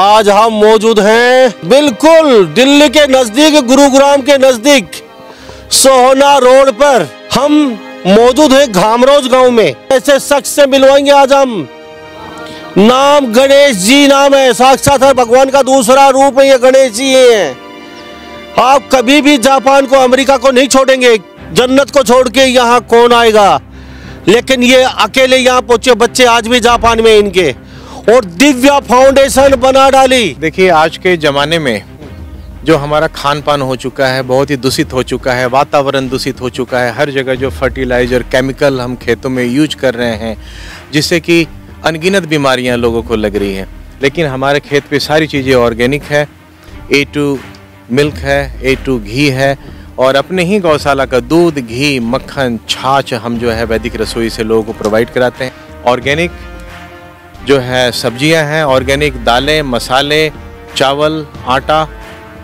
आज हम मौजूद हैं बिल्कुल दिल्ली के नजदीक गुरुग्राम के नजदीक सोहना रोड पर हम मौजूद हैं घामरोज गांव में ऐसे शख्स से मिलवाएंगे आज हम नाम गणेश जी नाम है साक्षात है भगवान का दूसरा रूप है ये गणेश जी है आप कभी भी जापान को अमेरिका को नहीं छोड़ेंगे जन्नत को छोड़ के यहाँ कौन आएगा लेकिन ये अकेले यहाँ पहुंचे बच्चे आज भी जापान में इनके और दिव्या फाउंडेशन बना डाली देखिए आज के जमाने में जो हमारा खान पान हो चुका है बहुत ही दूषित हो चुका है वातावरण दूषित हो चुका है हर जगह जो फर्टिलाइजर केमिकल हम खेतों में यूज कर रहे हैं जिससे कि अनगिनत बीमारियां लोगों को लग रही हैं लेकिन हमारे खेत पे सारी चीज़ें ऑर्गेनिक है ए टू मिल्क है ए टू घी है और अपने ही गौशाला का दूध घी मक्खन छाछ हम जो है वैदिक रसोई से लोगों को प्रोवाइड कराते हैं ऑर्गेनिक जो है सब्जियां हैं ऑर्गेनिक दालें मसाले चावल आटा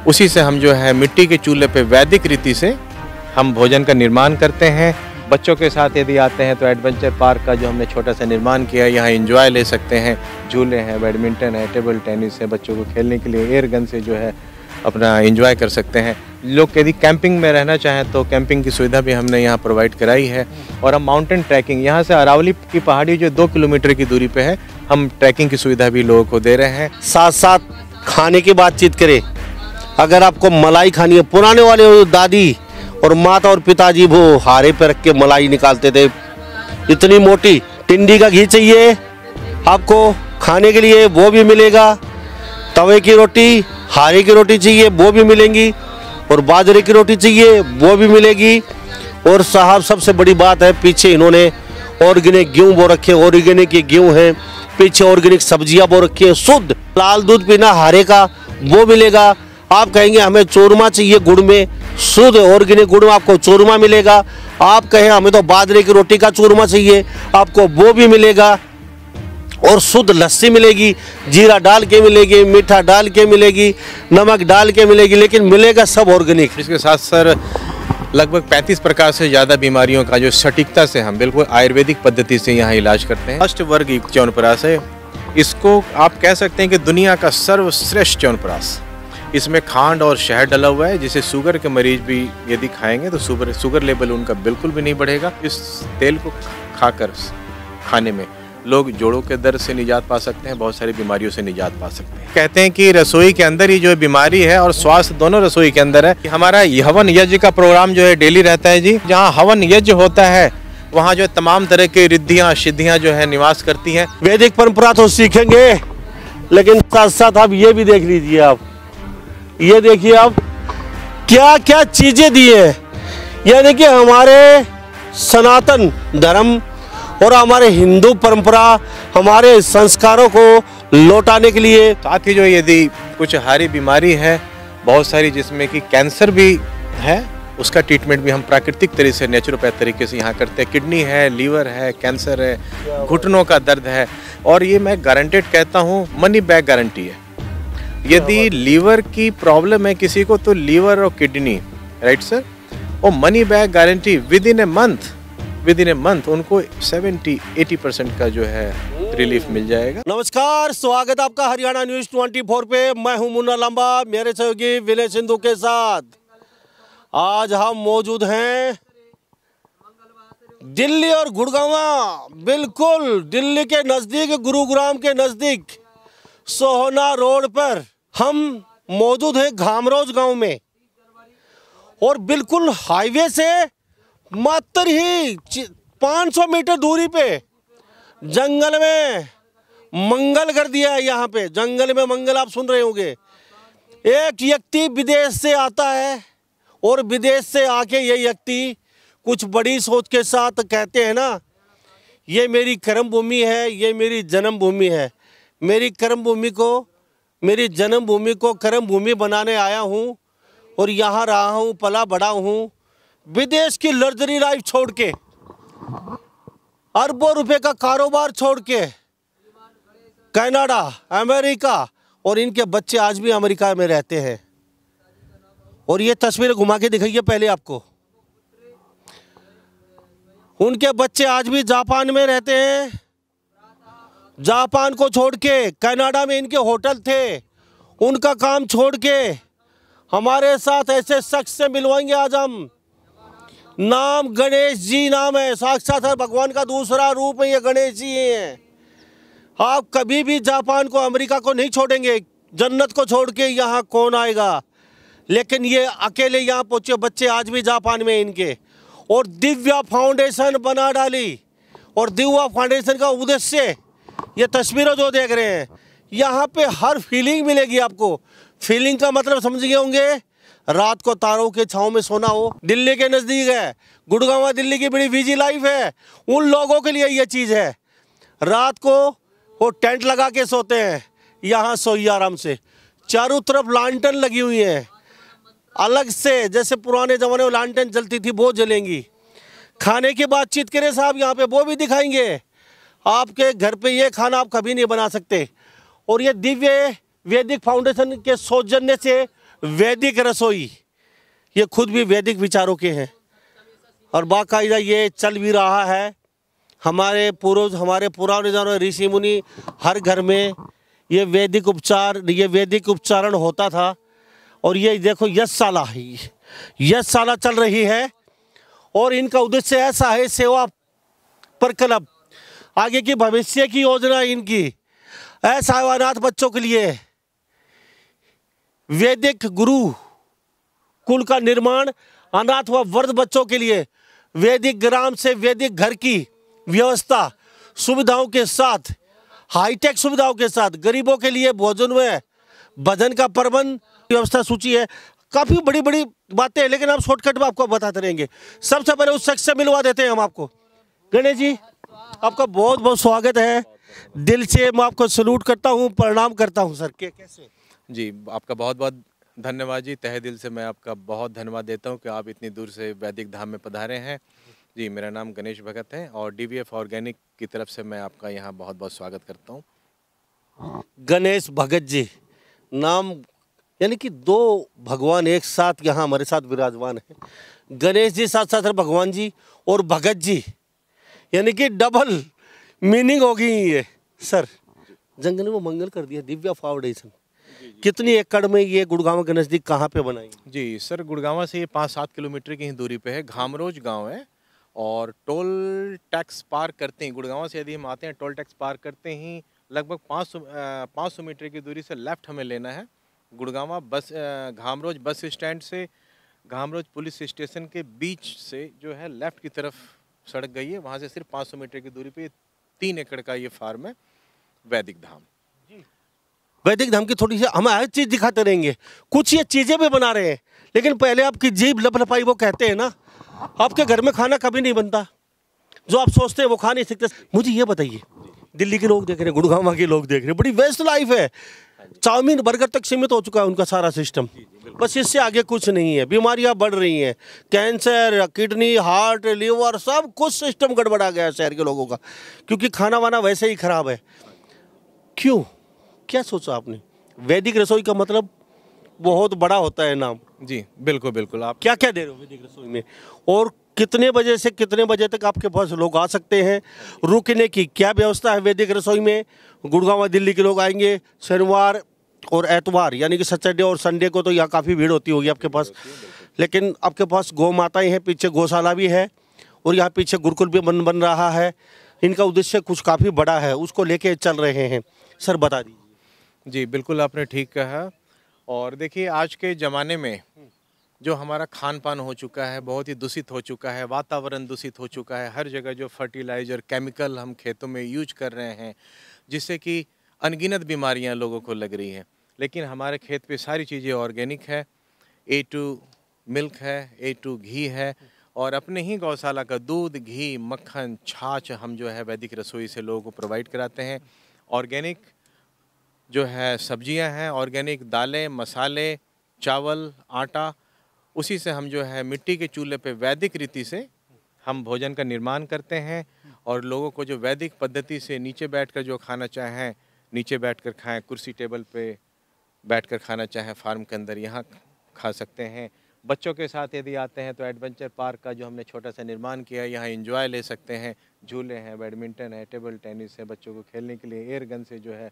उसी से हम जो है मिट्टी के चूल्हे पे वैदिक रीति से हम भोजन का निर्माण करते हैं बच्चों के साथ यदि आते हैं तो एडवेंचर पार्क का जो हमने छोटा सा निर्माण किया है यहाँ इंजॉय ले सकते हैं झूले हैं बैडमिंटन है टेबल टेनिस है बच्चों को खेलने के लिए एयर गन से जो है अपना इंजॉय कर सकते हैं लोग यदि कैंपिंग में रहना चाहें तो कैंपिंग की सुविधा भी हमने यहाँ प्रोवाइड कराई है और हम माउंटेन ट्रैकिंग यहाँ से अरावली की पहाड़ी जो दो किलोमीटर की दूरी पर है हम ट्रैकिंग की सुविधा भी लोगों को दे रहे हैं साथ साथ खाने की बातचीत करें अगर आपको मलाई खानी है पुराने वाले हो दादी और माता और पिताजी वो हारे पे रख के मलाई निकालते थे इतनी मोटी टिंडी का घी चाहिए आपको खाने के लिए वो भी मिलेगा तवे की रोटी हारे की रोटी चाहिए वो भी मिलेंगी और बाजरे की रोटी चाहिए वो भी मिलेगी और साहब सबसे बड़ी बात है पीछे इन्होंने ऑर्गेनिक गेहूँ बो रखे ऑर्गेनिक गेहूँ हैं पीछे ऑर्गेनिक सब्जियां बो रखी है शुद्ध लाल दूध पीना हरे का वो मिलेगा आप कहेंगे हमें चोरमा चाहिए गुड़ में शुद्ध ऑर्गेनिक गुड़ में आपको चोरमा मिलेगा आप कहें हमें तो बाजरे की रोटी का चूरमा चाहिए आपको वो भी मिलेगा और शुद्ध लस्सी मिलेगी जीरा डाल के मिलेगी मीठा डाल के मिलेगी नमक डाल के मिलेगी लेकिन मिलेगा सब ऑर्गेनिक इसके साथ सर लगभग 35 प्रकार से ज़्यादा बीमारियों का जो सटीकता से हम बिल्कुल आयुर्वेदिक पद्धति से यहाँ इलाज करते हैं फर्स्ट वर्ग च्यवनप्रास है इसको आप कह सकते हैं कि दुनिया का सर्वश्रेष्ठ च्यवनप्रास इसमें खांड और शहद डला हुआ है जिसे शुगर के मरीज भी यदि खाएंगे तो शुगर लेवल उनका बिल्कुल भी नहीं बढ़ेगा इस तेल को खाकर खाने में लोग जोड़ों के दर्द से निजात पा सकते हैं बहुत सारी बीमारियों से निजात पा सकते हैं कहते हैं कि रसोई के अंदर ही जो बीमारी है और स्वास्थ्य दोनों रसोई के अंदर है हमारा हवन यज्ञ का प्रोग्राम जो है डेली रहता है जी जहाँ हवन यज्ञ होता है वहाँ जो है तमाम तरह की रिद्धियाँ सिद्धियाँ जो है निवास करती हैं वैदिक परंपरा तो सीखेंगे लेकिन साथ साथ आप ये भी देख लीजिए आप ये देखिए आप क्या क्या चीज़ें दी है यह देखिए हमारे सनातन धर्म और हमारे हिंदू परंपरा हमारे संस्कारों को लौटाने के लिए साथ ही जो यदि कुछ हारी बीमारी है बहुत सारी जिसमें कि कैंसर भी है उसका ट्रीटमेंट भी हम प्राकृतिक तरीके से नेचुरोपैथ तरीके से यहाँ करते हैं किडनी है लीवर है कैंसर है घुटनों का दर्द है और ये मैं गारंटेड कहता हूँ मनी बैक गारंटी है यदि लीवर की प्रॉब्लम है किसी को तो लीवर और किडनी राइट सर और money back guarantee within a month within a month उनको 70 80 परसेंट का जो है रिलीफ मिल जाएगा नमस्कार स्वागत आपका हरियाणा न्यूज 24 पे मैं हूं मुन्ना लंबा मेरे सहयोगी विनय सिंधु के साथ आज हम मौजूद हैं दिल्ली और गुड़गावा बिल्कुल दिल्ली के नज़दीक गुरुग्राम के नज़दीक सोहना रोड पर हम मौजूद हैं घामरोज गांव में और बिल्कुल हाईवे से मात्र ही 500 मीटर दूरी पे जंगल में मंगल कर दिया है यहाँ पे जंगल में मंगल आप सुन रहे होंगे एक व्यक्ति विदेश से आता है और विदेश से आके ये व्यक्ति कुछ बड़ी सोच के साथ कहते हैं ना ये मेरी कर्म भूमि है ये मेरी जन्म भूमि है मेरी कर्म भूमि को मेरी जन्म भूमि को कर्म भूमि बनाने आया हूँ और यहाँ रहा हूँ पला बड़ा हूँ विदेश की लग्जरी लाइफ छोड़ के अरबों रुपए का कारोबार छोड़ के कनाडा अमेरिका और इनके बच्चे आज भी अमेरिका में रहते हैं और ये तस्वीरें घुमा के दिखाइए पहले आपको उनके बच्चे आज भी जापान में रहते हैं जापान को छोड़ के कनाडा में इनके होटल थे उनका काम छोड़ के हमारे साथ ऐसे शख्स से मिलवाएंगे आज हम नाम गणेश जी नाम है साक्षात हर भगवान का दूसरा रूप है ये गणेश जी हैं आप कभी भी जापान को अमेरिका को नहीं छोड़ेंगे जन्नत को छोड़ के यहाँ कौन आएगा लेकिन ये अकेले यहाँ पहुँचे बच्चे आज भी जापान में इनके और दिव्या फाउंडेशन बना डाली और दिव्या फाउंडेशन का उद्देश्य ये तस्वीरें जो देख रहे हैं यहाँ पे हर फीलिंग मिलेगी आपको फीलिंग का मतलब समझ गए होंगे रात को तारों के छाव में सोना हो दिल्ली के नज़दीक है गुड़गावा दिल्ली की बड़ी बिजी लाइफ है उन लोगों के लिए ये चीज़ है रात को वो टेंट लगा के सोते हैं यहाँ सोइए आराम से चारों तरफ लालटन लगी हुई है अलग से जैसे पुराने ज़माने में लालटन जलती थी वो जलेंगी खाने की बातचीत करें साहब यहाँ पे वो भी दिखाएंगे आपके घर पे ये खाना आप कभी नहीं बना सकते और ये दिव्य वैदिक फाउंडेशन के सौजन्य से वैदिक रसोई ये खुद भी वैदिक विचारों के हैं और बाकायदा ये चल भी रहा है हमारे पूर्व हमारे पुराने जानवर ऋषि मुनि हर घर में ये वैदिक उपचार ये वैदिक उपचारण होता था और ये देखो यशशाला है यशशाला चल रही है और इनका उद्देश्य है है सेवा पर क्लब आगे की भविष्य की योजना इनकी असहायनाथ बच्चों के लिए वैदिक गुरु कुल का निर्माण अनाथ व वर्ध बच्चों के लिए वैदिक ग्राम से वैदिक घर की व्यवस्था सुविधाओं के साथ हाईटेक सुविधाओं के साथ गरीबों के लिए भोजन व भजन का प्रबंध व्यवस्था सूची है काफ़ी बड़ी बड़ी बातें हैं लेकिन हम शॉर्टकट में आपको बताते रहेंगे सबसे पहले उस शख्स से मिलवा देते हैं हम आपको गणेश जी आपका बहुत बहुत स्वागत है दिल से मैं आपको सल्यूट करता हूँ प्रणाम करता हूँ सर के कैसे जी आपका बहुत बहुत धन्यवाद जी तहे दिल से मैं आपका बहुत धन्यवाद देता हूँ कि आप इतनी दूर से वैदिक धाम में पधारे हैं जी मेरा नाम गणेश भगत है और डी ऑर्गेनिक की तरफ से मैं आपका यहाँ बहुत बहुत स्वागत करता हूँ गणेश भगत जी नाम यानी कि दो भगवान एक साथ यहाँ हमारे साथ विराजमान है गणेश जी साथ साथ भगवान जी और भगत जी यानी कि डबल मीनिंग होगी ये सर जंगल ने वो मंगल कर दिया दिव्या फाउंडेशन कितनी एकड़ में ये गुड़गांव के नज़दीक कहाँ पे बनाई जी सर गुड़गांव से ये पाँच सात किलोमीटर की ही दूरी पे है घामरोज गांव है और टोल टैक्स पार करते ही गुड़गांव से यदि हम आते हैं टोल टैक्स पार करते ही लगभग पाँच सौ पाँच सौ मीटर की दूरी से लेफ्ट हमें लेना है गुड़गांव बस घामरोज बस स्टैंड से घामरोज पुलिस स्टेशन के बीच से जो है लेफ़्ट की तरफ सड़क गई है वहाँ से सिर्फ 500 मीटर की दूरी पे तीन एकड़ का ये फार्म है वैदिक धाम वैदिक धर्म की थोड़ी सी हम हर चीज़ दिखाते रहेंगे कुछ ये चीज़ें भी बना रहे हैं लेकिन पहले आपकी जीभ लपाई वो कहते हैं ना आपके घर में खाना कभी नहीं बनता जो आप सोचते हैं वो खा नहीं सकते मुझे ये बताइए दिल्ली के लोग देख रहे हैं गुड़गांव के लोग देख रहे हैं बड़ी वेस्ट लाइफ है चाउमीन बर्गर तक सीमित हो चुका है उनका सारा सिस्टम बस इससे आगे कुछ नहीं है बीमारियां बढ़ रही हैं कैंसर किडनी हार्ट लीवर सब कुछ सिस्टम गड़बड़ा गया है शहर के लोगों का क्योंकि खाना वाना वैसे ही खराब है क्यों क्या सोचा आपने वैदिक रसोई का मतलब बहुत बड़ा होता है नाम जी बिल्कुल बिल्कुल आप क्या क्या दे रहे हो वैदिक रसोई में और कितने बजे से कितने बजे तक आपके पास लोग आ सकते हैं रुकने की क्या व्यवस्था है वैदिक रसोई में गुड़गांव दिल्ली के लोग आएंगे शनिवार और एतवार यानी कि सैटरडे और संडे को तो यहाँ काफ़ी भीड़ होती होगी आपके पास लेकिन आपके पास गौ माताएँ हैं पीछे गौशाला भी है और यहाँ पीछे गुरुकुल भी बन बन रहा है इनका उद्देश्य कुछ काफ़ी बड़ा है उसको लेके चल रहे हैं सर बता दीजिए जी बिल्कुल आपने ठीक कहा और देखिए आज के ज़माने में जो हमारा खान पान हो चुका है बहुत ही दूषित हो चुका है वातावरण दूषित हो चुका है हर जगह जो फर्टिलाइज़र केमिकल हम खेतों में यूज कर रहे हैं जिससे कि अनगिनत बीमारियां लोगों को लग रही हैं लेकिन हमारे खेत पे सारी चीज़ें ऑर्गेनिक है ए टू मिल्क है ए टू घी है और अपने ही गौशाला का दूध घी मक्खन छाछ हम जो है वैदिक रसोई से लोगों को प्रोवाइड कराते हैं ऑर्गेनिक जो है सब्जियां हैं ऑर्गेनिक दालें मसाले चावल आटा उसी से हम जो है मिट्टी के चूल्हे पे वैदिक रीति से हम भोजन का निर्माण करते हैं और लोगों को जो वैदिक पद्धति से नीचे बैठकर जो खाना चाहें नीचे बैठकर खाएं कुर्सी टेबल पे बैठकर खाना चाहें फार्म के अंदर यहाँ खा सकते हैं बच्चों के साथ यदि आते हैं तो एडवेंचर पार्क का जो हमने छोटा सा निर्माण किया है यहाँ इन्जॉय ले सकते हैं झूले हैं बैडमिंटन है टेबल टेनिस है बच्चों को खेलने के लिए एयर गन से जो है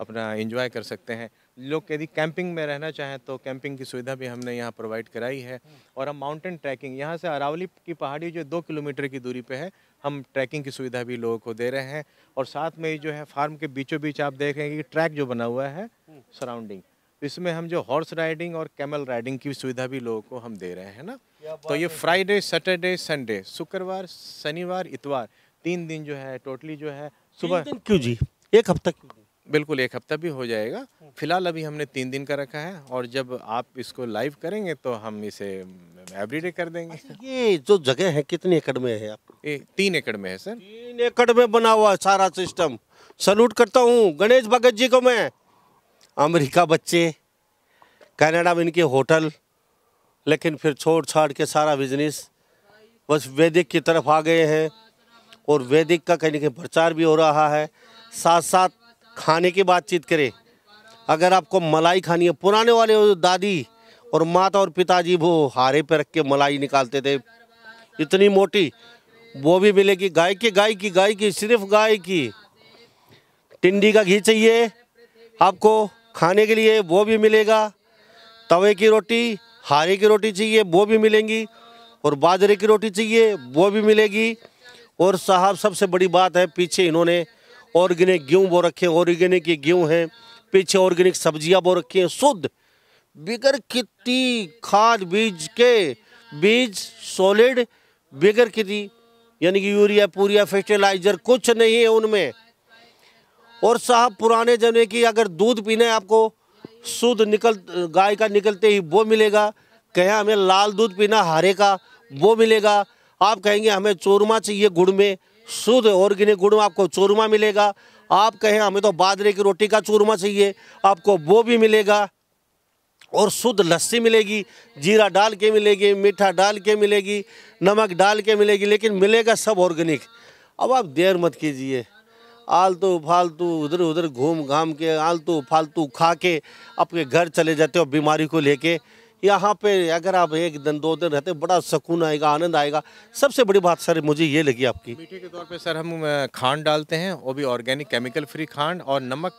अपना इंजॉय कर सकते हैं लोग यदि कैंपिंग में रहना चाहें तो कैंपिंग की सुविधा भी हमने यहाँ प्रोवाइड कराई है और हम माउंटेन ट्रैकिंग यहाँ से अरावली की पहाड़ी जो दो किलोमीटर की दूरी पे है हम ट्रैकिंग की सुविधा भी लोगों को दे रहे हैं और साथ में जो है फार्म के बीचों बीच आप देख रहे हैं कि ट्रैक जो बना हुआ है सराउंडिंग इसमें हम जो हॉर्स राइडिंग और कैमल राइडिंग की सुविधा भी लोगों को हम दे रहे हैं ना तो ये फ्राइडे सैटरडे संडे शुक्रवार शनिवार इतवार तीन दिन जो है टोटली जो है सुबह क्यों जी एक हफ्ता क्यों बिल्कुल एक हफ्ता भी हो जाएगा फिलहाल अभी हमने तीन दिन का रखा है और जब आप इसको लाइव करेंगे तो हम इसे एवरीडे कर देंगे अच्छा, ये जो जगह है कितने एकड़ में है आप ए, तीन एकड़ में है सर तीन एकड़ में बना हुआ सारा सिस्टम सल्यूट करता हूँ गणेश भगत जी को मैं अमेरिका बच्चे कनाडा में इनके होटल लेकिन फिर छोड़ छाड़ के सारा बिजनेस बस वैदिक की तरफ आ गए हैं और वैदिक का कहीं ना कहीं प्रचार भी हो रहा है साथ साथ खाने की बातचीत करें अगर आपको मलाई खानी है पुराने वाले दादी और माता और पिताजी वो हारे पे रख के मलाई निकालते थे इतनी मोटी वो भी मिलेगी गाय की गाय की गाय की सिर्फ गाय की टिंडी का घी चाहिए आपको खाने के लिए वो भी मिलेगा तवे की रोटी हारे की रोटी चाहिए वो भी मिलेंगी और बाजरे की रोटी चाहिए वो भी मिलेगी और साहब सबसे बड़ी बात है पीछे इन्होंने ऑर्गेनिक गेहूँ बो रखे हैं ऑर्गेनिक ये गेहूँ हैं पीछे ऑर्गेनिक सब्जियाँ बो रखी हैं शुद्ध बिगर कितनी खाद बीज के बीज सॉलिड बिगर कितनी यानी कि यूरिया पूरिया फर्टिलाइजर कुछ नहीं है उनमें और साहब पुराने जने की अगर दूध पीना है आपको शुद्ध निकल गाय का निकलते ही वो मिलेगा कहें हमें लाल दूध पीना हरे का वो मिलेगा आप कहेंगे हमें चोरमा चाहिए गुड़ में शुद्ध ऑर्गेनिक गुड़ में आपको चूरमा मिलेगा आप कहें हमें तो बाजरे की रोटी का चूरमा चाहिए आपको वो भी मिलेगा और शुद्ध लस्सी मिलेगी जीरा डाल के मिलेगी मीठा डाल के मिलेगी नमक डाल के मिलेगी लेकिन मिलेगा सब ऑर्गेनिक अब आप देर मत कीजिए आलतू फालतू उधर उधर घूम घाम के आलतू फालतू खा के अपने घर चले जाते हो बीमारी को लेके यहाँ पे अगर आप एक दिन दो दिन रहते बड़ा सुकून आएगा आनंद आएगा सबसे बड़ी बात सर मुझे ये लगी आपकी मीठे के तौर पे सर हम खांड डालते हैं वो भी ऑर्गेनिक केमिकल फ्री खांड और नमक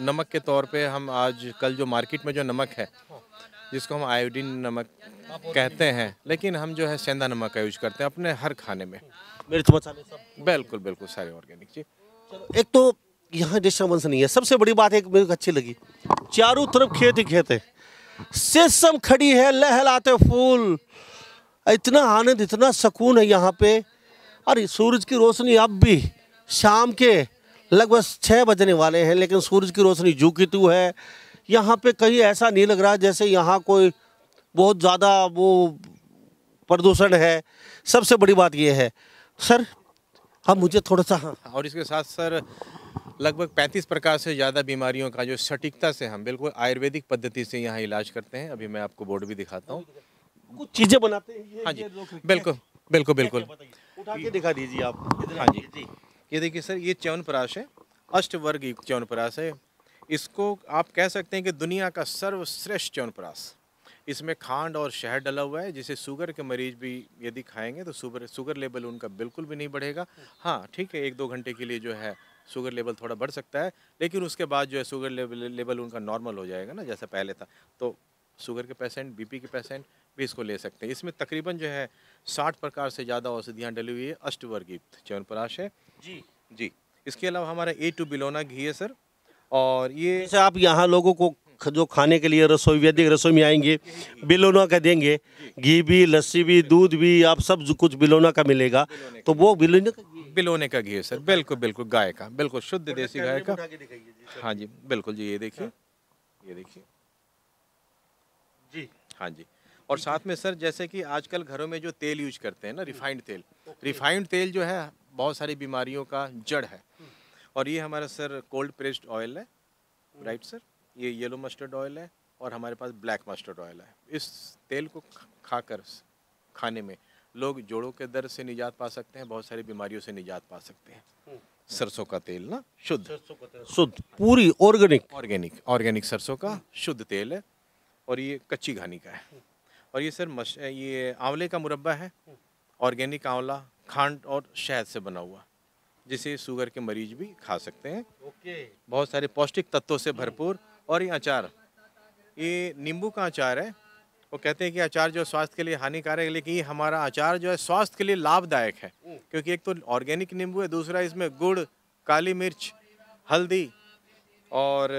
नमक के तौर पे हम आज कल जो मार्केट में जो नमक है जिसको हम आयोडीन नमक कहते हैं लेकिन हम जो है सेंधा नमक का यूज करते हैं अपने हर खाने में मिर्च मसाले सब बिल्कुल बिल्कुल सारे ऑर्गेनिक जी एक तो यहाँ डिस्टर्बेंस नहीं है सबसे बड़ी बात एक मेरे को अच्छी लगी चारों तरफ खेत ही खेत है सेसम खड़ी है लहलाते फूल इतना आनंद इतना सुकून है यहाँ पे और सूरज की रोशनी अब भी शाम के लगभग छः बजने वाले हैं लेकिन सूरज की रोशनी जू की तू है यहाँ पे कहीं ऐसा नहीं लग रहा जैसे यहाँ कोई बहुत ज़्यादा वो प्रदूषण है सबसे बड़ी बात ये है सर हाँ मुझे थोड़ा सा हाँ और इसके साथ सर लगभग 35 प्रकार से ज़्यादा बीमारियों का जो सटीकता से हम बिल्कुल आयुर्वेदिक पद्धति से यहाँ इलाज करते हैं अभी मैं आपको बोर्ड भी दिखाता हूँ कुछ चीज़ें बनाते हैं हाँ जी बिल्कुल बिल्कुल बिल्कुल उठा के दिखा दीजिए आप हाँ जी ये देखिए सर ये च्यवनप्राश है अष्टवर्ग च्यवनप्राश है इसको आप कह सकते हैं कि दुनिया का सर्वश्रेष्ठ च्यवनप्राश इसमें खांड और शहद डला हुआ है जिसे शुगर के मरीज भी यदि खाएंगे तो शुगर शुगर लेवल उनका बिल्कुल भी नहीं बढ़ेगा हाँ ठीक है एक दो घंटे के लिए जो है शुगर लेवल थोड़ा बढ़ सकता है लेकिन उसके बाद जो है शुगर लेवल लेवल उनका नॉर्मल हो जाएगा ना जैसा पहले था तो शुगर के पेशेंट बीपी के पेशेंट भी इसको ले सकते हैं इसमें तकरीबन जो है साठ प्रकार से ज़्यादा औषधियाँ डली हुई है अष्टवर्गीय च्यवनप्राश है जी जी इसके अलावा हमारा ए टू बिलोना घी है सर और ये जैसे आप यहाँ लोगों को जो खाने के लिए रसोई वैदिक रसोई में आएंगे बिलोना का देंगे घी भी लस्सी भी दूध भी आप सब कुछ बिलोना का मिलेगा तो वो बिलोना बिलोने का घी है सर बिल्कुल बिल्कुल गाय का बिल्कुल शुद्ध देसी गाय का हाँ जी बिल्कुल जी ये देखिए हाँ। ये देखिए जी हाँ जी और साथ में सर जैसे कि आजकल घरों में जो तेल यूज करते हैं ना हम्म। रिफाइंड तेल रिफाइंड तेल जो है बहुत सारी बीमारियों का जड़ है हम्म। और ये हमारा सर कोल्ड प्रेस्ड ऑयल है हम्म। राइट सर ये येलो मस्टर्ड ऑयल है और हमारे पास ब्लैक मस्टर्ड ऑयल है इस तेल को खाकर खाने में लोग जोड़ों के दर्द से निजात पा सकते हैं बहुत सारी बीमारियों से निजात पा सकते हैं सरसों का तेल ना शुद्ध शुद्ध पूरी ऑर्गेनिक ऑर्गेनिक ऑर्गेनिक सरसों का शुद्ध तेल है और ये कच्ची घानी का है और ये सर मश ये आंवले का मुरब्बा है ऑर्गेनिक आंवला खांड और शहद से बना हुआ जिसे शुगर के मरीज भी खा सकते हैं ओके बहुत सारे पौष्टिक तत्वों से भरपूर और ये अचार ये नींबू का अचार है वो कहते हैं कि अचार जो स्वास्थ्य के लिए हानिकारक है लेकिन हमारा अचार जो है स्वास्थ्य के लिए लाभदायक है हम्म। क्योंकि एक तो ऑर्गेनिक नींबू है दूसरा इसमें गुड़ काली मिर्च हल्दी और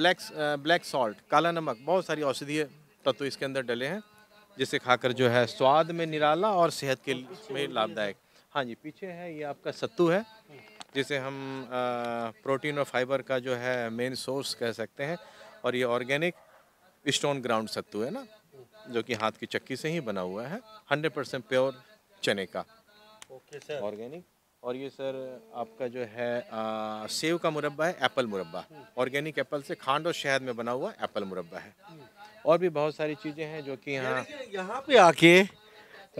ब्लैक ब्लैक सॉल्ट काला नमक बहुत सारी औषधीय तत्व इसके अंदर डले हैं जिसे खाकर जो है स्वाद में निराला और सेहत के में लाभदायक हाँ जी पीछे है ये आपका सत्तू है जिसे हम प्रोटीन और फाइबर का जो है मेन सोर्स कह सकते हैं और ये ऑर्गेनिक स्टोन ग्राउंड सत्तू है ना जो कि हाथ की चक्की से ही बना हुआ है हंड्रेड परसेंट प्योर चने का ओके सर ऑर्गेनिक और ये सर आपका जो है आ, सेव का मुरब्बा है एप्पल मुरब्बा ऑर्गेनिक एप्पल से खांड और शहद में बना हुआ एप्पल मुरब्बा है और भी बहुत सारी चीज़ें हैं जो कि यहाँ यहाँ पे आके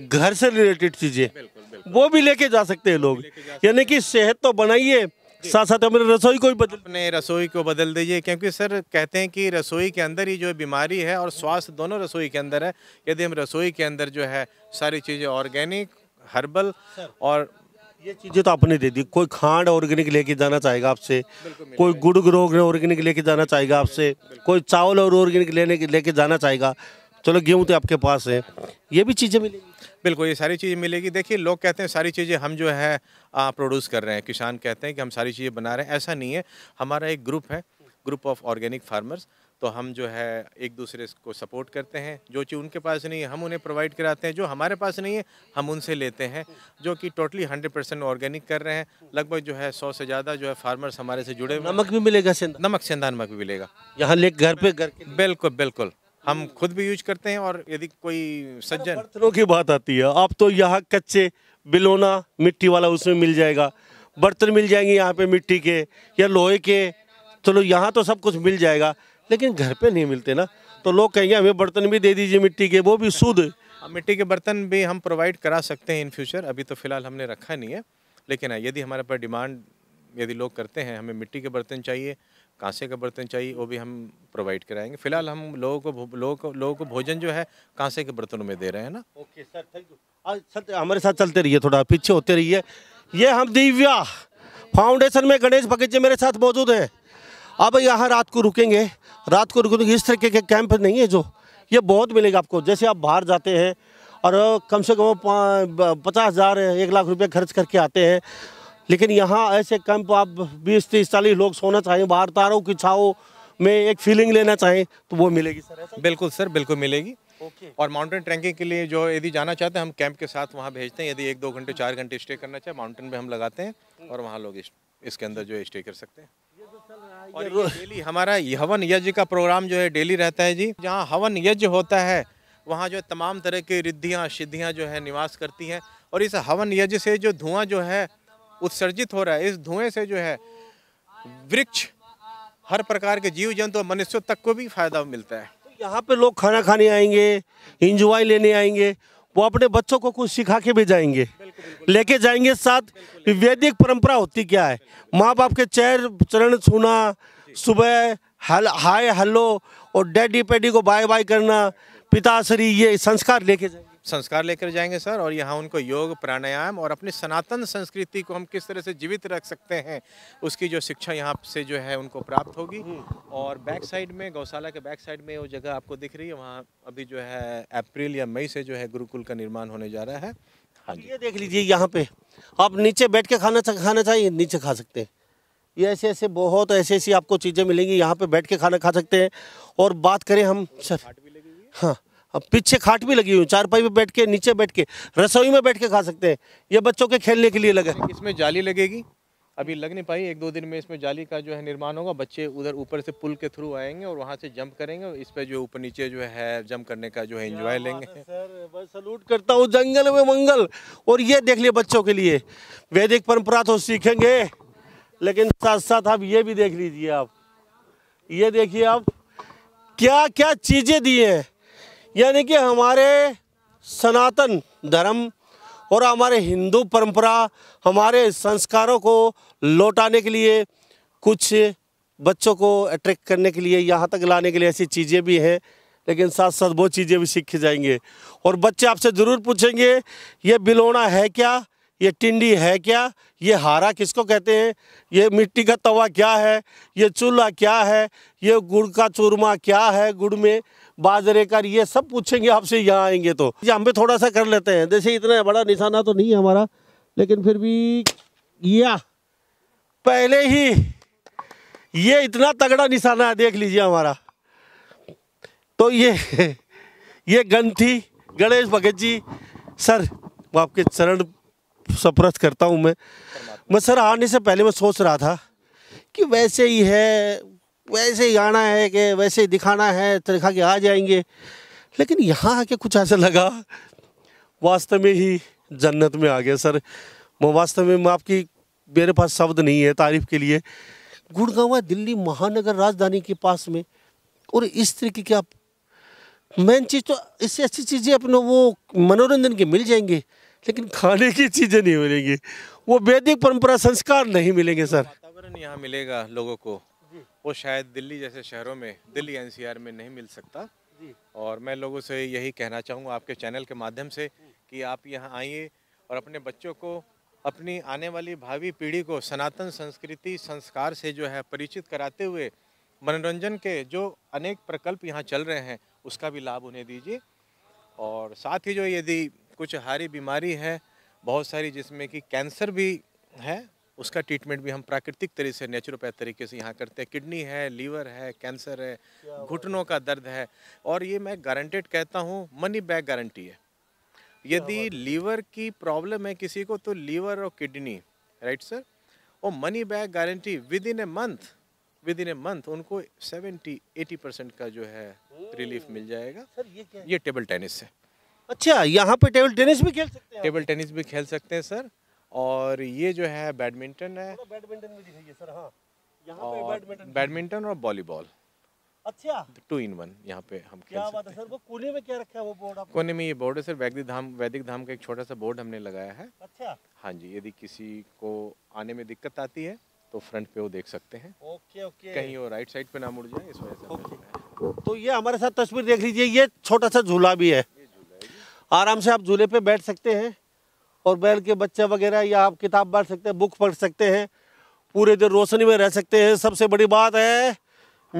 घर से रिलेटेड चीज़ें वो भी लेके जा सकते हैं लोग यानी कि सेहत तो बनाइए साथ साथ हमारे रसोई को भी बदल अपने रसोई को बदल दीजिए क्योंकि सर कहते हैं कि रसोई के अंदर ही जो बीमारी है और स्वास्थ्य दोनों रसोई के अंदर है यदि हम रसोई के अंदर जो है सारी चीज़ें ऑर्गेनिक हर्बल और ये चीज़ें तो आपने दे दी कोई खांड ऑर्गेनिक लेके जाना चाहेगा आपसे कोई गुड़ ग्रोग ऑर्गेनिक लेके जाना चाहेगा आपसे कोई चावल और ऑर्गेनिक लेने लेके जाना चाहेगा चलो गेहूँ तो आपके पास है ये भी चीज़ें मिलेंगी बिल्कुल ये सारी चीज़ें मिलेगी देखिए लोग कहते हैं सारी चीज़ें हम जो है प्रोड्यूस कर रहे हैं किसान कहते हैं कि हम सारी चीज़ें बना रहे हैं ऐसा नहीं है हमारा एक ग्रुप है ग्रुप ऑफ ऑर्गेनिक फार्मर्स तो हम जो है एक दूसरे को सपोर्ट करते हैं जो चीज़ उनके पास नहीं है हम उन्हें प्रोवाइड कराते हैं जो हमारे पास नहीं है हम उनसे लेते हैं जो कि टोटली हंड्रेड परसेंट ऑर्गेनिक कर रहे हैं लगभग जो है सौ से ज़्यादा जो है फार्मर्स हमारे से जुड़े हुए नमक भी मिलेगा नमक सेंधा नमक भी मिलेगा यहाँ ले घर पे घर बिल्कुल बिल्कुल हम खुद भी यूज करते हैं और यदि कोई सज्जन बर्तनों की बात आती है आप तो यहाँ कच्चे बिलोना मिट्टी वाला उसमें मिल जाएगा बर्तन मिल जाएंगे यहाँ पे मिट्टी के या लोहे के चलो तो यहाँ तो सब कुछ मिल जाएगा लेकिन घर पे नहीं मिलते ना तो लोग कहेंगे हमें बर्तन भी दे दीजिए मिट्टी के वो भी शुद्ध हाँ, मिट्टी के बर्तन भी हम प्रोवाइड करा सकते हैं इन फ्यूचर अभी तो फिलहाल हमने रखा नहीं है लेकिन हाँ, यदि हमारे पास डिमांड यदि लोग करते हैं हमें मिट्टी के बर्तन चाहिए कांसे के बर्तन चाहिए वो भी हम प्रोवाइड कराएंगे फिलहाल हम लोगों को लोगों को लोगों को भोजन जो है कांसे के बर्तनों में दे रहे हैं ना ओके सर थैंक यू आज सर हमारे साथ चलते रहिए थोड़ा पीछे होते रहिए ये हम दिव्या फाउंडेशन में गणेश भगत जी मेरे साथ मौजूद हैं अब यहाँ रात को रुकेंगे रात को रुकेंगे इस तरीके के, के कैंप नहीं है जो ये बहुत मिलेगा आपको जैसे आप बाहर जाते हैं और कम से कम पचास हज़ार एक लाख रुपये खर्च करके आते हैं लेकिन यहाँ ऐसे कैंप आप बीस तीस चालीस लोग सोना चाहें बाहर तारों की छाओ में एक फीलिंग लेना चाहें तो वो मिलेगी सर बिल्कुल सर बिल्कुल मिलेगी Okay. और माउंटेन ट्रैकिंग के लिए जो यदि जाना चाहते हैं हम कैंप के साथ वहाँ भेजते हैं यदि एक दो घंटे चार घंटे स्टे करना चाहे माउंटेन पे हम लगाते हैं और वहाँ लोग इस, इसके अंदर जो स्टे कर सकते हैं और डेली तो हमारा हवन यज्ञ का प्रोग्राम जो है डेली रहता है जी जहाँ हवन यज्ञ होता है वहाँ जो तमाम तरह की रिद्धियाँ सिद्धियाँ जो है निवास करती हैं और इस हवन यज्ञ से जो धुआँ जो है उत्सर्जित हो रहा है इस धुएं से जो है वृक्ष हर प्रकार के जीव जंतु और मनुष्यों तक को भी फायदा मिलता है तो यहाँ पे लोग खाना खाने आएंगे इंजॉय लेने आएंगे वो अपने बच्चों को कुछ सिखा के भी जाएंगे लेके जाएंगे साथ वैदिक परंपरा होती क्या है माँ बाप के चेर चरण छूना सुबह हल हाय हल्लो और डैडी पैडी को बाय बाय करना पिताश्री ये संस्कार लेके जाएंगे संस्कार लेकर जाएंगे सर और यहाँ उनको योग प्राणायाम और अपनी सनातन संस्कृति को हम किस तरह से जीवित रख सकते हैं उसकी जो शिक्षा यहाँ से जो है उनको प्राप्त होगी हम्म। और बैक साइड में गौशाला के बैक साइड में वो जगह आपको दिख रही है वहाँ अभी जो है अप्रैल या मई से जो है गुरुकुल का निर्माण होने जा रहा है हाँ ये देख लीजिए यहाँ पे आप नीचे बैठ के खाना खाना चाहिए नीचे खा सकते हैं ये ऐसे ऐसे बहुत ऐसी ऐसी आपको चीज़ें मिलेंगी यहाँ पे बैठ के खाना खा सकते हैं और बात करें हम सर हाँ पीछे खाट भी लगी हुई चारपाई पे बैठ के नीचे बैठ के रसोई में बैठ के खा सकते हैं ये बच्चों के खेलने के लिए लगे इसमें जाली लगेगी अभी लग नहीं पाई एक दो दिन में इसमें जाली का जो है निर्माण होगा बच्चे उधर ऊपर से पुल के थ्रू आएंगे और वहाँ से जंप करेंगे इस पे जो ऊपर नीचे जो है जंप करने का जो है एंजॉय लेंगे सर सलूट करता हूँ जंगल में मंगल और ये देख लिए बच्चों के लिए वैदिक परंपरा तो सीखेंगे लेकिन साथ साथ आप ये भी देख लीजिए आप ये देखिए आप क्या क्या चीज़ें दी हैं यानी कि हमारे सनातन धर्म और हमारे हिंदू परंपरा हमारे संस्कारों को लौटाने के लिए कुछ बच्चों को अट्रैक्ट करने के लिए यहाँ तक लाने के लिए ऐसी चीज़ें भी हैं लेकिन साथ साथ वो चीज़ें भी सीखी जाएंगे और बच्चे आपसे ज़रूर पूछेंगे ये बिलोना है क्या ये टिंडी है क्या ये हारा किसको कहते हैं ये मिट्टी का तवा क्या है ये चूल्हा क्या है ये गुड़ का चूरमा क्या है गुड़ में बाजरे का ये सब पूछेंगे आपसे यहाँ आएंगे तो हम भी थोड़ा सा कर लेते हैं जैसे इतना बड़ा निशाना तो नहीं है हमारा लेकिन फिर भी या पहले ही ये इतना तगड़ा निशाना है देख लीजिए हमारा तो ये ये गन थी गणेश भगत जी सर आपके चरण सप्रस्त करता हूँ मैं मैं सर आने से पहले मैं सोच रहा था कि वैसे ही है वैसे ही आना है कि वैसे ही दिखाना है तो दिखा के आ जाएंगे लेकिन यहाँ आके कुछ ऐसा लगा वास्तव में ही जन्नत में आ गया सर मैं वास्तव में मैं आपकी मेरे पास शब्द नहीं है तारीफ़ के लिए गुड़गावा दिल्ली महानगर राजधानी के पास में और इस तरीके की आप मेन चीज़ तो इससे अच्छी चीज़ें अपने वो मनोरंजन के मिल जाएंगे लेकिन खाने की चीज़ें नहीं मिलेंगी वो वैदिक परंपरा संस्कार नहीं मिलेंगे सर वातावरण यहाँ मिलेगा लोगों को वो शायद दिल्ली जैसे शहरों में दिल्ली एनसीआर में नहीं मिल सकता और मैं लोगों से यही कहना चाहूँगा आपके चैनल के माध्यम से कि आप यहाँ आइए और अपने बच्चों को अपनी आने वाली भावी पीढ़ी को सनातन संस्कृति संस्कार से जो है परिचित कराते हुए मनोरंजन के जो अनेक प्रकल्प यहाँ चल रहे हैं उसका भी लाभ उन्हें दीजिए और साथ ही जो यदि कुछ हारी बीमारी है बहुत सारी जिसमें कि कैंसर भी है उसका ट्रीटमेंट भी हम प्राकृतिक तरीके से नेचुरोपैथ तरीके से यहाँ करते हैं किडनी है लीवर है कैंसर है घुटनों का दर्द है और ये मैं गारंटेड कहता हूँ मनी बैक गारंटी है यदि लीवर की प्रॉब्लम है किसी को तो लीवर और किडनी राइट सर और money back guarantee within a month within a month उनको सेवेंटी एटी परसेंट का जो है रिलीफ मिल जाएगा सर ये क्या है? ये टेबल टेनिस है अच्छा यहाँ पे टेबल टेनिस भी खेल सकते हैं टेबल टेनिस भी खेल सकते हैं सर और ये जो है बैडमिंटन है बैडमिंटन भी दिखाइए सर हाँ यहाँ बैडमिंटन बैडमिंटन और वॉलीबॉल अच्छा टू इन वन यहाँ पे हम क्या बात है सर वो कोने में क्या रखा है वो बोर्ड आपने? कोने में ये बोर्ड है सर वैदिक धाम वैदिक धाम का एक छोटा सा बोर्ड हमने लगाया है अच्छा हाँ जी यदि किसी को आने में दिक्कत आती है तो फ्रंट पे वो देख सकते हैं ओके ओके कहीं और राइट साइड पे ना मुड़ जाए इस वजह से तो ये हमारे साथ तस्वीर देख लीजिए ये छोटा सा झूला भी है आराम से आप झूले पे बैठ सकते हैं और बैल के बच्चे वगैरह या आप किताब पढ़ सकते हैं बुक पढ़ सकते हैं पूरे दिन रोशनी में रह सकते हैं सबसे बड़ी बात है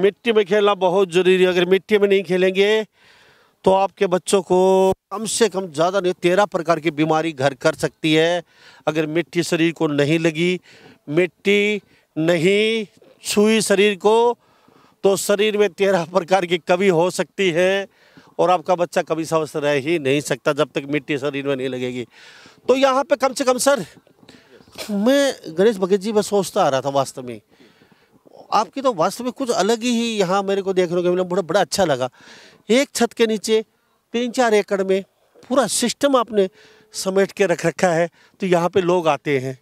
मिट्टी में खेलना बहुत ज़रूरी है अगर मिट्टी में नहीं खेलेंगे तो आपके बच्चों को कम से कम ज़्यादा नहीं तेरह प्रकार की बीमारी घर कर सकती है अगर मिट्टी शरीर को नहीं लगी मिट्टी नहीं छुई शरीर को तो शरीर में तेरह प्रकार की कमी हो सकती है और आपका बच्चा कभी स्वस्थ तो रह ही नहीं सकता जब तक मिट्टी शरीर में नहीं लगेगी तो यहाँ पे कम से कम सर मैं गणेश भगत जी में सोचता आ रहा था वास्तव में आपकी तो वास्तव में कुछ अलग ही यहाँ मेरे को देखने को मिला बड़ा बड़ा अच्छा लगा एक छत के नीचे तीन चार एकड़ में पूरा सिस्टम आपने समेट के रख रखा है तो यहाँ पे लोग आते हैं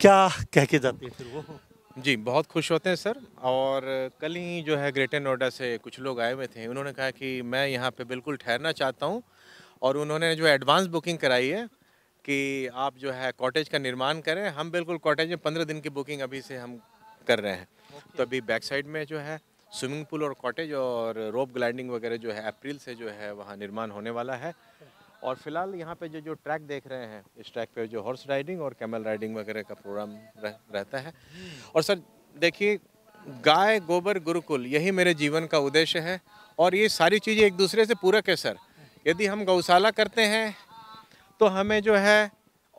क्या कह के जाते हैं फिर वो जी बहुत खुश होते हैं सर और कल ही जो है ग्रेटर नोएडा से कुछ लोग आए हुए थे उन्होंने कहा कि मैं यहाँ पे बिल्कुल ठहरना चाहता हूँ और उन्होंने जो एडवांस बुकिंग कराई है कि आप जो है कॉटेज का निर्माण करें हम बिल्कुल कॉटेज में पंद्रह दिन की बुकिंग अभी से हम कर रहे हैं तो अभी बैक साइड में जो है स्विमिंग पूल और कॉटेज और रोप ग्लाइडिंग वगैरह जो है अप्रैल से जो है वहाँ निर्माण होने वाला है और फिलहाल यहाँ पे जो जो ट्रैक देख रहे हैं इस ट्रैक पे जो हॉर्स राइडिंग और कैमल राइडिंग वगैरह का प्रोग्राम रह, रहता है और सर देखिए गाय गोबर गुरुकुल यही मेरे जीवन का उद्देश्य है और ये सारी चीज़ें एक दूसरे से पूरक है सर यदि हम गौशाला करते हैं तो हमें जो है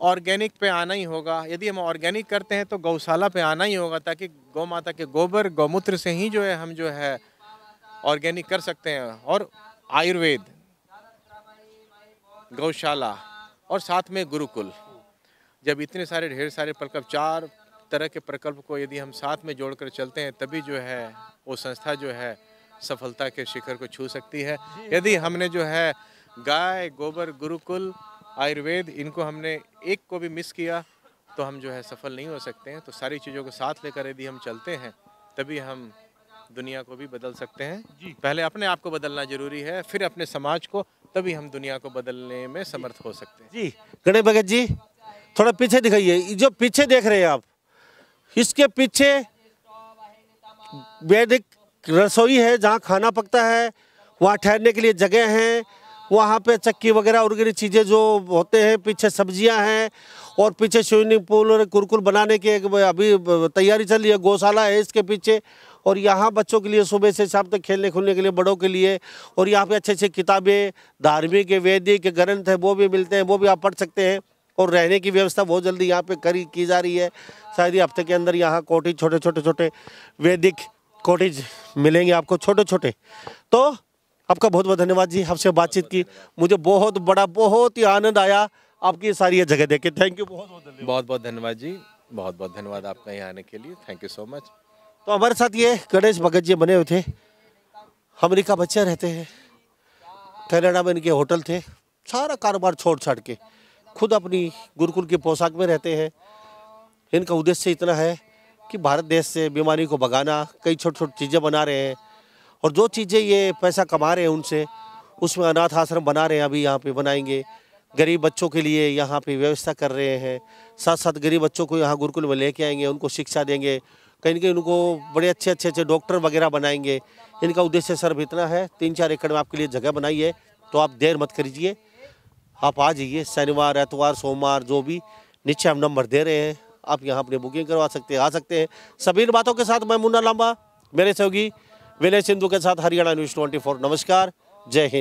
ऑर्गेनिक पे आना ही होगा यदि हम ऑर्गेनिक करते हैं तो गौशाला पे आना ही होगा ताकि गौ माता के गोबर गौमूत्र से ही जो है हम जो है ऑर्गेनिक कर सकते हैं और आयुर्वेद गौशाला और साथ में गुरुकुल जब इतने सारे ढेर सारे प्रकल्प चार तरह के प्रकल्प को यदि हम साथ में जोड़कर चलते हैं तभी जो है वो संस्था जो है सफलता के शिखर को छू सकती है यदि हमने जो है गाय गोबर गुरुकुल आयुर्वेद इनको हमने एक को भी मिस किया तो हम जो है सफल नहीं हो सकते हैं तो सारी चीज़ों को साथ लेकर यदि हम चलते हैं तभी हम दुनिया को भी बदल सकते हैं जी पहले अपने आप को बदलना जरूरी है फिर अपने समाज को तभी हम दुनिया को बदलने में समर्थ हो सकते हैं जी गणेश भगत जी थोड़ा पीछे दिखाइए जो पीछे देख रहे हैं आप इसके पीछे वैदिक रसोई है जहाँ खाना पकता है वहाँ ठहरने के लिए जगह है वहाँ पे चक्की वगैरह गिरी चीज़ें जो होते हैं पीछे सब्जियाँ हैं और पीछे स्विमिंग पूल और कुरकुल बनाने की अभी तैयारी चल रही है गौशाला है इसके पीछे और यहाँ बच्चों के लिए सुबह से शाम तक खेलने खुलने के लिए बड़ों के लिए और यहाँ पे अच्छे अच्छे किताबें धार्मिक वैदिक ग्रंथ हैं वो भी मिलते हैं वो भी आप पढ़ सकते हैं और रहने की व्यवस्था बहुत जल्दी यहाँ पे करी की जा रही है शायद ही हफ्ते के अंदर यहाँ कोटिज छोटे छोटे छोटे वैदिक कोटिज मिलेंगे आपको छोटे छोटे तो आपका बहुत बहुत धन्यवाद जी आपसे बातचीत की मुझे बहुत बड़ा बहुत ही आनंद आया आपकी सारी ये जगह देख के थैंक यू बहुत बहुत बहुत धन्यवाद जी बहुत बहुत धन्यवाद आपका यहाँ आने के लिए थैंक यू सो मच तो हमारे साथ ये गणेश भगत जी बने हुए थे अमरीका बच्चे रहते हैं कनाडा में इनके होटल थे सारा कारोबार छोड़ छाड़ के खुद अपनी गुरुकुल की पोशाक में रहते हैं इनका उद्देश्य इतना है कि भारत देश से बीमारी को भगाना कई छोटी छोटी चीज़ें बना रहे हैं और जो चीज़ें ये पैसा कमा रहे हैं उनसे उसमें अनाथ आश्रम बना रहे हैं अभी यहाँ पे बनाएंगे गरीब बच्चों के लिए यहाँ पे व्यवस्था कर रहे हैं साथ साथ गरीब बच्चों को यहाँ गुरुकुल में लेके आएंगे उनको शिक्षा देंगे कहीं ना कहीं उनको बड़े अच्छे अच्छे अच्छे डॉक्टर वगैरह बनाएंगे इनका उद्देश्य सिर्फ इतना है तीन चार एकड़ में आपके लिए जगह बनाई है तो आप देर मत करीजिए आप आ जाइए शनिवार एतवार सोमवार जो भी नीचे हम नंबर दे रहे हैं आप यहाँ अपनी बुकिंग करवा सकते हैं आ सकते हैं सभी इन बातों के साथ मैं मुन्ना लांबा मेरे सहयोगी विनय सिंधु के साथ हरियाणा न्यूज़ ट्वेंटी नमस्कार जय हिंद